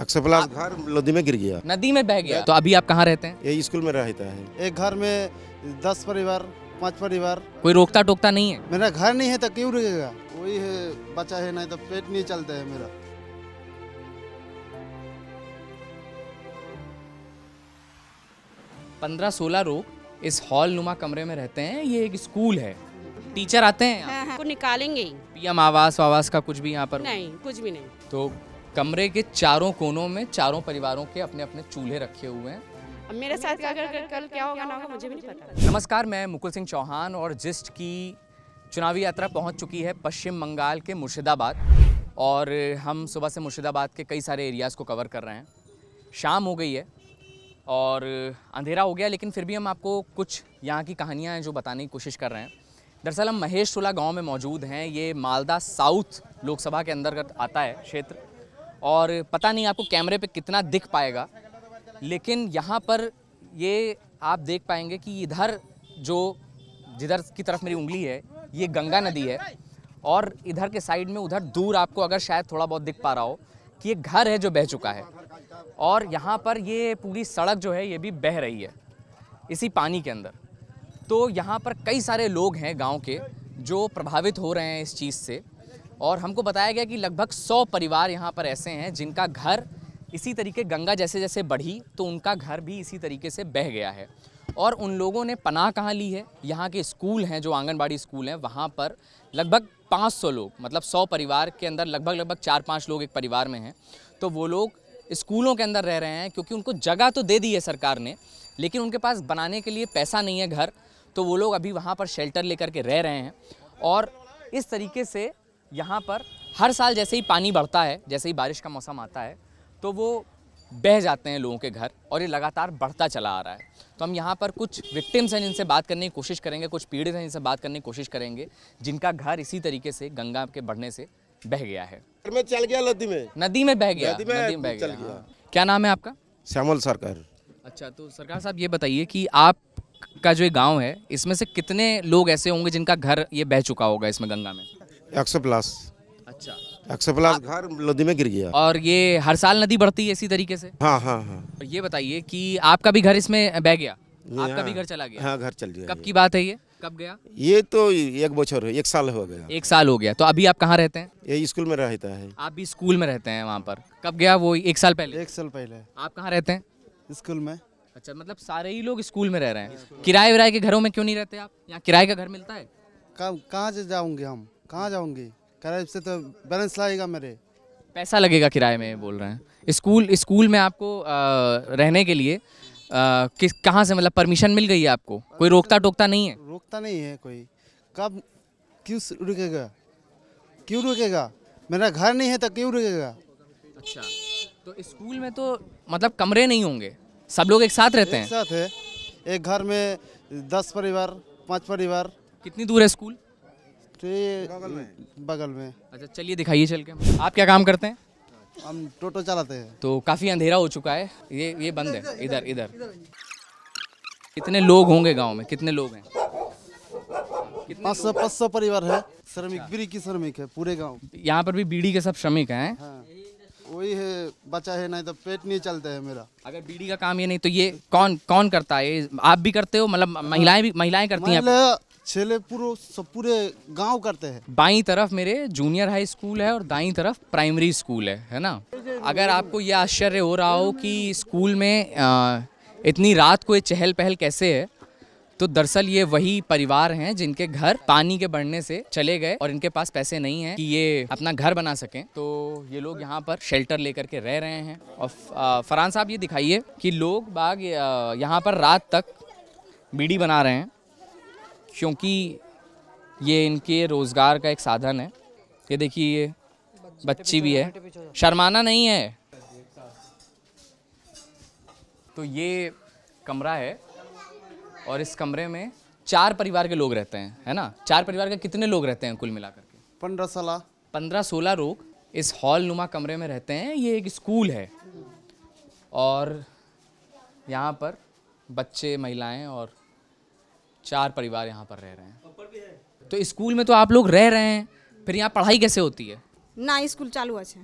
अक्षर घर नदी में गिर गया नदी में बह गया तो अभी आप कहाँ रहते हैं ये स्कूल में रहता है एक घर में दस परिवार पांच परिवार कोई रोकता टोकता नहीं है मेरा घर नहीं है तो क्यों रुकेगा वही है बचा है नहीं तो पेट नहीं चलता है मेरा पंद्रह सोलह लोग इस हॉल नुमा कमरे में रहते हैं ये एक स्कूल है टीचर आते हैं हाँ, हाँ, निकालेंगे पीएम आवास आवास का कुछ भी यहाँ पर नहीं कुछ भी नहीं तो कमरे के चारों कोनों में चारों परिवारों के अपने अपने चूल्हे रखे हुए हैं अब मेरे साथ क्या कल क्या होगा ना होगा मुझे भी नहीं पता नमस्कार मैं मुकुल सिंह चौहान और जिस्ट की चुनावी यात्रा पहुंच चुकी है पश्चिम बंगाल के मुर्शिदाबाद और हम सुबह से मुर्शिदाबाद के कई सारे एरियाज़ को कवर कर रहे हैं शाम हो गई है और अंधेरा हो गया लेकिन फिर भी हम आपको कुछ यहाँ की कहानियाँ हैं जो बताने की कोशिश कर रहे हैं दरअसल हम महेश टोला गाँव में मौजूद हैं ये मालदा साउथ लोकसभा के अंतर्गत आता है क्षेत्र और पता नहीं आपको कैमरे पे कितना दिख पाएगा लेकिन यहाँ पर ये आप देख पाएंगे कि इधर जो जिधर की तरफ मेरी उंगली है ये गंगा नदी है और इधर के साइड में उधर दूर आपको अगर शायद थोड़ा बहुत दिख पा रहा हो कि ये घर है जो बह चुका है और यहाँ पर ये पूरी सड़क जो है ये भी बह रही है इसी पानी के अंदर तो यहाँ पर कई सारे लोग हैं गांव के जो प्रभावित हो रहे हैं इस चीज़ से और हमको बताया गया कि लगभग सौ परिवार यहाँ पर ऐसे हैं जिनका घर इसी तरीके गंगा जैसे जैसे बढ़ी तो उनका घर भी इसी तरीके से बह गया है और उन लोगों ने पनाह कहाँ ली है यहाँ के स्कूल हैं जो आंगनबाड़ी स्कूल हैं वहाँ पर लगभग 500 लोग मतलब 100 परिवार के अंदर लगभग लगभग चार पाँच लोग एक परिवार में हैं तो वो लोग स्कूलों के अंदर रह रहे हैं क्योंकि उनको जगह तो दे दी है सरकार ने लेकिन उनके पास बनाने के लिए पैसा नहीं है घर तो वो लोग अभी वहाँ पर शेल्टर लेकर के रह रहे हैं और इस तरीके से यहाँ पर हर साल जैसे ही पानी बढ़ता है जैसे ही बारिश का मौसम आता है तो वो बह जाते हैं लोगों के घर और ये लगातार बढ़ता चला आ रहा है तो हम यहाँ पर कुछ विक्टिम्स हैं जिनसे बात करने की कोशिश करेंगे कुछ पीड़ित हैं जिनसे बात करने की कोशिश करेंगे जिनका घर इसी तरीके से गंगा के बढ़ने से बह गया है में चल गया नदी में नदी में बह गया नदी में, नदी में बह गया, गया। हाँ। क्या नाम है आपका श्यामल सरकार अच्छा तो सरकार साहब ये बताइए कि आप का जो ये गाँव है इसमें से कितने लोग ऐसे होंगे जिनका घर ये बह चुका होगा इसमें गंगा में प्लस अच्छा प्लस घर नदी में गिर गया और ये हर साल नदी बढ़ती है इसी तरीके से हाँ हाँ हाँ ये बताइए कि आपका भी घर इसमें बह गया आपका भी हाँ। घर चला गया हाँ घर चल गया कब की बात है ये कब गया ये तो एक बछर एक साल हो गया एक साल हो गया तो अभी आप कहाँ रहते हैं ये स्कूल में रहता है आप भी स्कूल में रहते हैं वहाँ पर कब गया वो एक साल पहले एक साल पहले आप कहाँ रहते हैं स्कूल में अच्छा मतलब सारे ही लोग स्कूल में रह रहे हैं किराए विराए के घरों में क्यों नहीं रहते आप यहाँ किराए का घर मिलता है कहाँ से जाऊँगे हम कहाँ जाऊँगी किराए से तो बैलेंस लाएगा मेरे पैसा लगेगा किराए में बोल रहे हैं स्कूल स्कूल में आपको आ, रहने के लिए आ, किस कहाँ से मतलब परमिशन मिल गई है आपको कोई रोकता टोकता नहीं है रोकता नहीं है कोई कब क्यों रुकेगा क्यों रुकेगा मेरा घर नहीं है तो क्यों रुकेगा अच्छा तो स्कूल में तो मतलब कमरे नहीं होंगे सब लोग एक साथ रहते हैं एक साथ है एक घर में दस परिवार पाँच परिवार कितनी दूर है स्कूल तो ये बगल में बगल में अच्छा चलिए दिखाइए चल के आप क्या काम करते हैं हम टोटो चलाते हैं तो काफ़ी अंधेरा हो चुका है ये ये बंद है इधर इधर कितने लोग होंगे गांव में कितने लोग हैं पाँच सौ पाँच सौ परिवार है श्रमिक बीड़ी की श्रमिक है पूरे गांव यहाँ पर भी बीड़ी के सब श्रमिक हैं हाँ। वही है बचा है नहीं तो पेट नहीं चलते है मेरा अगर बीड़ी का काम ये नहीं तो ये कौन कौन करता है आप भी करते हो मतलब महिलाएं भी महिलाएं करती हैं छेले पूरे सब पूरे गांव करते हैं बाई तरफ मेरे जूनियर हाई स्कूल है और दाई तरफ प्राइमरी स्कूल है है ना अगर आपको यह आश्चर्य हो रहा हो कि स्कूल में इतनी रात को ये चहल पहल कैसे है तो दरअसल ये वही परिवार हैं जिनके घर पानी के बढ़ने से चले गए और इनके पास पैसे नहीं हैं कि ये अपना घर बना सकें तो ये लोग यहाँ पर शेल्टर लेकर के रह रहे हैं और फरहान साहब ये दिखाइए कि लोग बाग यहाँ पर रात तक बीड़ी बना रहे हैं क्योंकि ये इनके रोज़गार का एक साधन है ये देखिए ये बच्ची भी है शर्माना नहीं है तो ये कमरा है और इस कमरे में चार परिवार के लोग रहते हैं है ना चार परिवार के कितने लोग रहते हैं कुल मिलाकर के पंद्रह सोलह पंद्रह सोलह लोग इस हॉल नुमा कमरे में रहते हैं ये एक स्कूल है और यहाँ पर बच्चे महिलाएं और चार परिवार यहाँ पर रह रहे हैं तो स्कूल में तो आप लोग रह रहे हैं फिर यहाँ पढ़ाई कैसे होती है ना स्कूल चालू अच्छा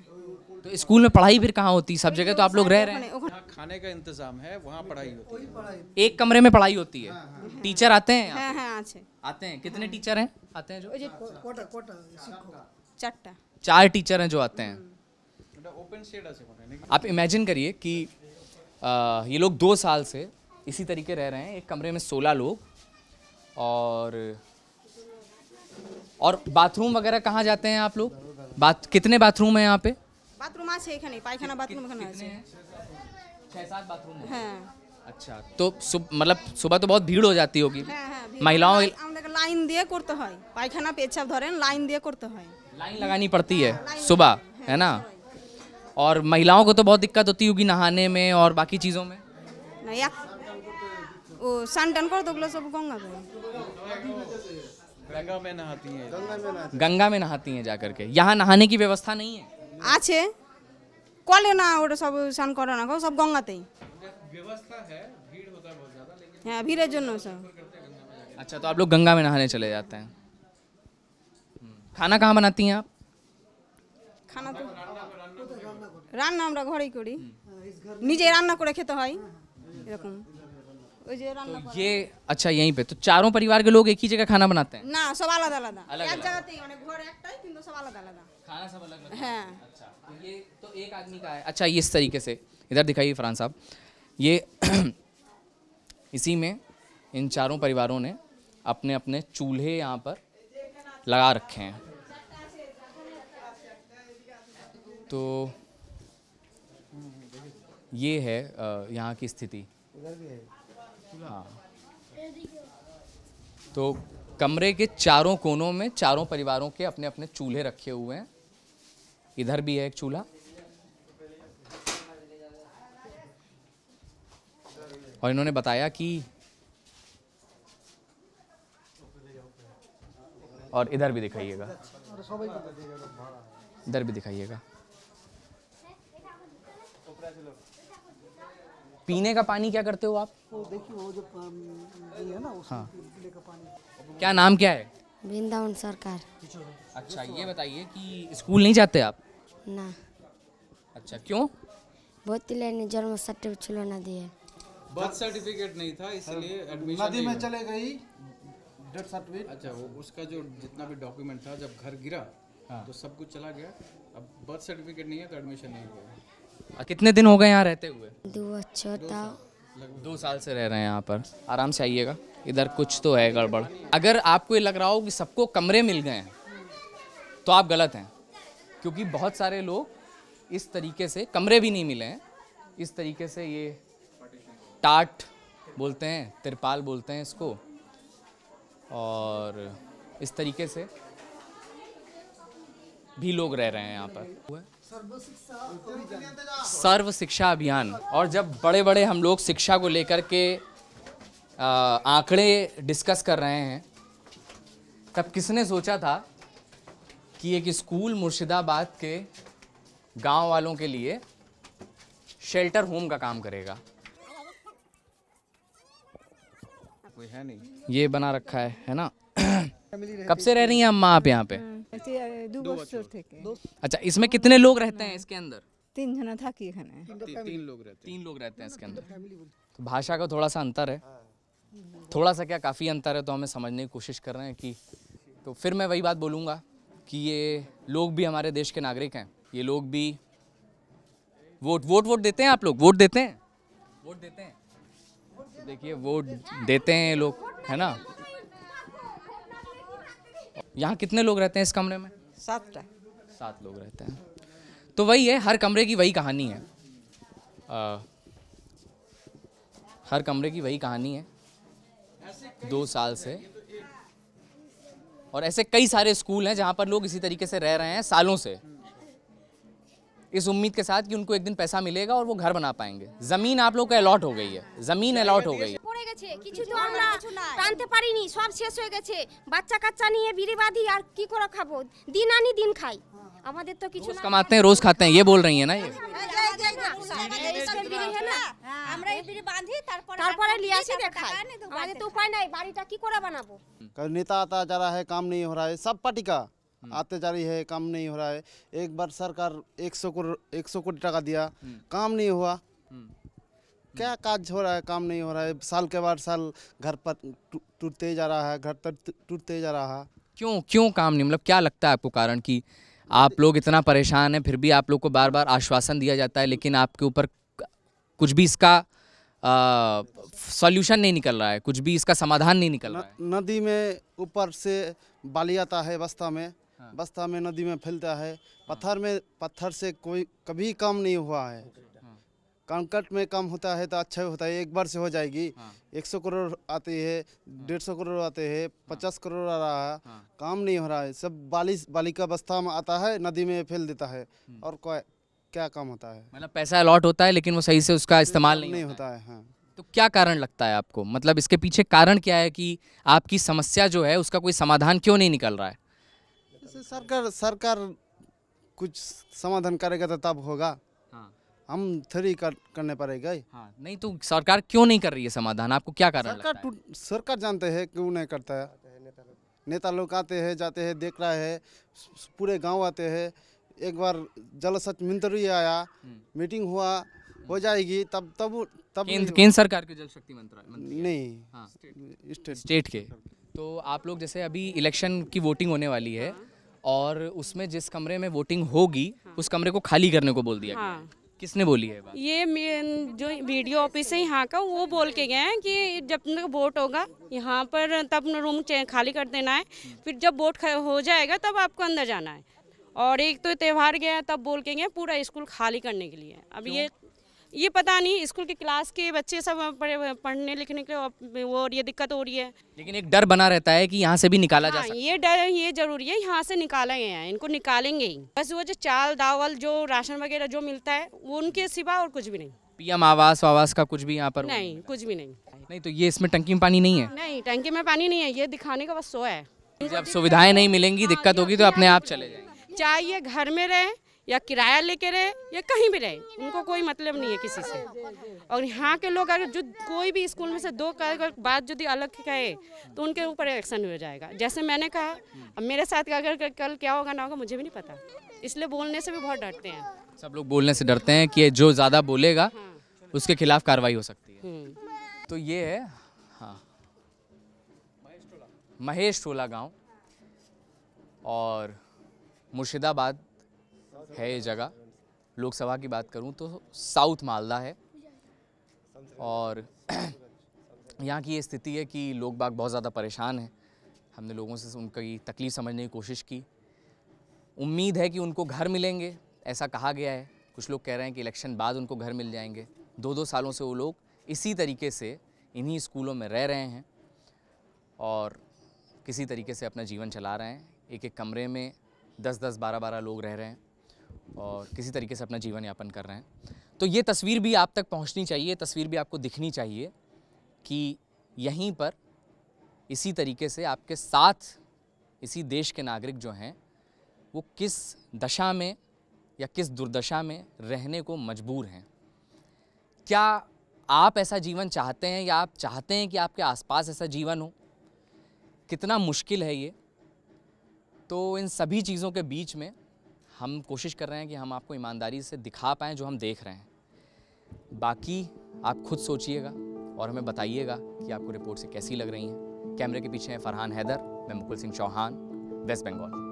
तो स्कूल में पढ़ाई फिर कहाँ होती है सब जगह तो, तो आप लोग रह रहे हैं खाने का इंतजाम है वहाँ पढ़ाई होती है एक कमरे में पढ़ाई होती है हाँ, हाँ। टीचर आते हैं हाँ, आते हैं कितने टीचर हैं आते हैं जो चार टीचर हैं जो आते हैं आप इमेजिन करिए कि ये लोग दो साल से इसी तरीके रह रहे हैं एक कमरे में सोलह लोग और और बाथरूम वगैरह कहाँ जाते हैं आप लोग बात कितने बाथरूम है यहाँ पे बाथरूम आज है नहीं पायखाना बाथरूम छः सात बाथरूम हैं हाँ। अच्छा तो सुबह मतलब सुबह तो बहुत भीड़ हो जाती होगी हाँ, हाँ, महिलाओं लाइन दिए करते हैं पायखाना पेच्छाप धरें लाइन दिए करते हैं लाइन लगानी पड़ती है सुबह है ना और महिलाओं को तो बहुत दिक्कत होती होगी नहाने में और बाकी चीज़ों में नहीं वो संटन कर दोगला सब गंगा में गंगा में नहाती हैं गंगा में नहाती हैं जा करके यहाँ नहाने की व्यवस्था नहीं है कॉल আছে কলে না ওটা সব স্নান করে না সব গঙ্গাতেই व्यवस्था है भीड़ होता है बहुत ज्यादा लेकिन हाँ, भीड़ ভিড়ের জন্য সব अच्छा तो आप लोग गंगा में नहाने चले जाते हैं हम्म। खाना कहाँ बनाती हैं आप खाना तो রান্না আমরা ঘরেই করি নিজে রান্না कोड़े खेत हाई এরকম तो ये अच्छा यहीं पे तो चारों परिवार के लोग एक ही जगह खाना बनाते हैं না সব আলাদা আলাদা এক জায়গাতেই মানে ঘর একটাই কিন্তু সব আলাদা আলাদা खाना सब अलग अलग हाँ। अच्छा तो ये तो एक आदमी का है अच्छा ये इस तरीके से इधर दिखाइए फरहान साहब ये इसी में इन चारों परिवारों ने अपने अपने चूल्हे यहाँ पर लगा रखे हैं तो ये है यहाँ की स्थिति हाँ। तो कमरे के चारों कोनों में चारों परिवारों के अपने अपने चूल्हे रखे हुए हैं इधर भी है एक चूल्हा और इन्होंने बताया कि और इधर भी दिखाइएगा इधर भी दिखाइएगा पीने का पानी क्या करते हो आप देखिए वो जो है ना हाँ पीने का पानी क्या नाम क्या है वृंदावन सरकार अच्छा ये बताइए कि स्कूल नहीं जाते आप ना अच्छा क्यों बहुत ने जन्म सर्टिफिकेट छुलो ना दिए बर्थ सर्टिफिकेट नहीं था इसलिए एडमिशन हाँ। नदी में चले गई डेथ सर्टिफिकेट अच्छा वो उसका जो जितना भी डॉक्यूमेंट था जब घर गिरा हाँ। तो सब कुछ चला गया अब बर्थ सर्टिफिकेट नहीं है तो एडमिशन नहीं हुआ आ, कितने दिन हो गए यहाँ रहते हुए दो अच्छा था दो साल से रह रहे हैं यहाँ पर आराम से आइएगा इधर कुछ तो है गड़बड़ अगर आपको ये लग रहा हो कि सबको कमरे मिल गए हैं तो आप गलत हैं क्योंकि बहुत सारे लोग इस तरीके से कमरे भी नहीं मिले हैं इस तरीके से ये टाट बोलते हैं तिरपाल बोलते हैं इसको और इस तरीके से भी लोग रह रहे हैं यहाँ पर सर्व शिक्षा अभियान और जब बड़े बड़े हम लोग शिक्षा को लेकर के आंकड़े डिस्कस कर रहे हैं तब किसने सोचा था कि एक स्कूल मुर्शिदाबाद के गांव वालों के लिए शेल्टर होम का काम करेगा कोई है नहीं ये बना रखा है है ना कब से रह रही हैं अम्मा आप यहाँ पे अच्छा इसमें कितने लोग रहते हैं इसके अंदर तीन जना था की खाना तीन लोग रहते हैं तीन लोग रहते हैं इसके अंदर तो भाषा का थोड़ा सा अंतर है थोड़ा सा क्या काफ़ी अंतर है तो हमें समझने की कोशिश कर रहे हैं कि तो फिर मैं वही बात बोलूँगा कि ये लोग भी हमारे देश के नागरिक हैं ये लोग भी वोट वोट वोट देते हैं आप लोग वोट देते हैं वोट देते हैं देखिए वोट देते हैं ये लोग है ना यहाँ कितने लोग रहते हैं इस कमरे में सात सात लोग रहते हैं तो वही है हर कमरे की वही कहानी है आ, हर कमरे की वही कहानी है दो साल से और ऐसे कई सारे स्कूल हैं जहाँ पर लोग इसी तरीके से रह रहे हैं सालों से इस उम्मीद के साथ कि उनको एक दिन पैसा मिलेगा और वो घर बना पाएंगे ज़मीन आप लोग को अलॉट हो गई है ज़मीन अलॉट हो गई है ছে কিছু তো আমরা জানতে পারি নি সব শেষ হয়ে গেছে বাচ্চা কাচ্চা নিয়ে বিড়িবাধি আর কি করে খাবো দিন আনি দিন খাই আমাদের তো কিছু না ওসব খামাতে রোজ খাতে এ বল رہی ہیں نا یہ جائے جائے سارے বিড়ি ہے না আমরা یہ بری बांधे তারপরে তারপরে لیاসি দেখাই মানে তো উপায় নাই বাড়িটা কি করে বানাবো কারণ নেতা اتا যারা ہے کام نہیں ہو رہا ہے সব पटिका आते जारी है काम नहीं हो रहा है एक बार सरकार 100 को 100 কোটি টাকা दिया काम नहीं हुआ क्या काज हो रहा है काम नहीं हो रहा है साल के बाद साल घर पर टूटते जा रहा है घर पर टूटते जा रहा है क्यों क्यों काम नहीं मतलब क्या लगता है आपको कारण कि आप लोग इतना परेशान हैं फिर भी आप लोग को बार बार आश्वासन दिया जाता है लेकिन आपके ऊपर कुछ भी इसका सॉल्यूशन नहीं निकल रहा है कुछ भी इसका समाधान नहीं निकल रहा है नदी में ऊपर से बाली आता है बस्ता में हाँ। बस्ता में नदी में फैलता है पत्थर में पत्थर से कोई कभी काम नहीं हुआ है कंकट में काम होता है तो अच्छा होता है एक बार से हो जाएगी हाँ। एक सौ करोड़ आती है हाँ। डेढ़ सौ करोड़ आते हैं हाँ। पचास करोड़ आ रहा है काम नहीं हो रहा है सब बालिश बालिका अवस्था में आता है नदी में फैल देता है हम्म। और क्या काम होता है मतलब पैसा अलॉट होता है लेकिन वो सही से उसका इस्तेमाल नहीं, नहीं होता है, है हाँ। तो क्या कारण लगता है आपको मतलब इसके पीछे कारण क्या है कि आपकी समस्या जो है उसका कोई समाधान क्यों नहीं निकल रहा है सरकार सरकार कुछ समाधान करेगा तो तब होगा हम थोड़ी कर, करने पड़ेगा हाँ नहीं तो सरकार क्यों नहीं कर रही है समाधान आपको क्या कर सरकार है? सरकार जानते हैं क्यों नहीं करता है नेता लोग आते हैं जाते हैं देख रहा है पूरे गांव आते हैं एक बार जल सच मंत्री आया हम्म। मीटिंग हुआ हो जाएगी तब तब तब केंद्र सरकार के जल शक्ति मंत्रालय नहीं हाँ स्टेट स्टेट के तो आप लोग जैसे अभी इलेक्शन की वोटिंग होने वाली है हाँ। और उसमें जिस कमरे में वोटिंग होगी हाँ। उस कमरे को खाली करने को बोल दिया गया हाँ। किसने बोली है ये जो वीडियो ऑफिस है यहाँ का वो बोल के गए हैं कि जब तक वोट होगा यहाँ पर तब रूम खाली कर देना है फिर जब वोट हो जाएगा तब आपको अंदर जाना है और एक तो त्यौहार गया तब बोल के गए पूरा स्कूल खाली करने के लिए अब ये ये पता नहीं स्कूल के क्लास के बच्चे सब पढ़ने लिखने के वो ये दिक्कत हो रही है लेकिन एक डर बना रहता है कि यहाँ से भी निकाला हाँ, ये डर ये जरूरी है यहाँ से निकाला गया है इनको निकालेंगे ही बस वो जो चाल दावल जो राशन वगैरह जो मिलता है वो उनके सिवा और कुछ भी नहीं पीएम आवास आवास का कुछ भी यहाँ पर नहीं कुछ भी नहीं नहीं तो ये इसमें टंकी में पानी नहीं है नहीं टंकी में पानी नहीं है ये दिखाने का बस सो है जब सुविधाएं नहीं मिलेंगी हाँ, दिक्कत होगी तो अपने आप चले जाएंगे चाहिए घर में रहें या किराया लेके रहे या कहीं भी रहे उनको कोई मतलब नहीं है किसी से और यहाँ के लोग अगर जो कोई भी स्कूल में से दो बात यदि अलग कहे तो उनके ऊपर एक्शन हो जाएगा जैसे मैंने कहा अब मेरे साथ अगर कल क्या होगा ना होगा मुझे भी नहीं पता इसलिए बोलने से भी बहुत डरते हैं सब लोग बोलने से डरते हैं कि जो ज़्यादा बोलेगा हाँ। उसके खिलाफ कार्रवाई हो सकती है हम्म। तो ये है हाँ महेश टोला गाँव और मुर्शिदाबाद है ये जगह लोकसभा की बात करूँ तो साउथ मालदा है और यहाँ की ये स्थिति है कि लोग बाग बहुत ज़्यादा परेशान हैं हमने लोगों से उनकी तकलीफ़ समझने की कोशिश की उम्मीद है कि उनको घर मिलेंगे ऐसा कहा गया है कुछ लोग कह रहे हैं कि इलेक्शन बाद उनको घर मिल जाएंगे दो दो सालों से वो लोग इसी तरीके से इन्हीं स्कूलों में रह रहे हैं और किसी तरीके से अपना जीवन चला रहे हैं एक एक कमरे में दस दस बारह बारह लोग रह रहे हैं और किसी तरीके से अपना जीवन यापन कर रहे हैं तो ये तस्वीर भी आप तक पहुंचनी चाहिए तस्वीर भी आपको दिखनी चाहिए कि यहीं पर इसी तरीके से आपके साथ इसी देश के नागरिक जो हैं वो किस दशा में या किस दुर्दशा में रहने को मजबूर हैं क्या आप ऐसा जीवन चाहते हैं या आप चाहते हैं कि आपके आसपास ऐसा जीवन हो कितना मुश्किल है ये तो इन सभी चीज़ों के बीच में हम कोशिश कर रहे हैं कि हम आपको ईमानदारी से दिखा पाएँ जो हम देख रहे हैं बाकी आप खुद सोचिएगा और हमें बताइएगा कि आपको रिपोर्ट से कैसी लग रही हैं कैमरे के पीछे हैं फरहान हैदर मैं मुकुल सिंह चौहान वेस्ट बंगाल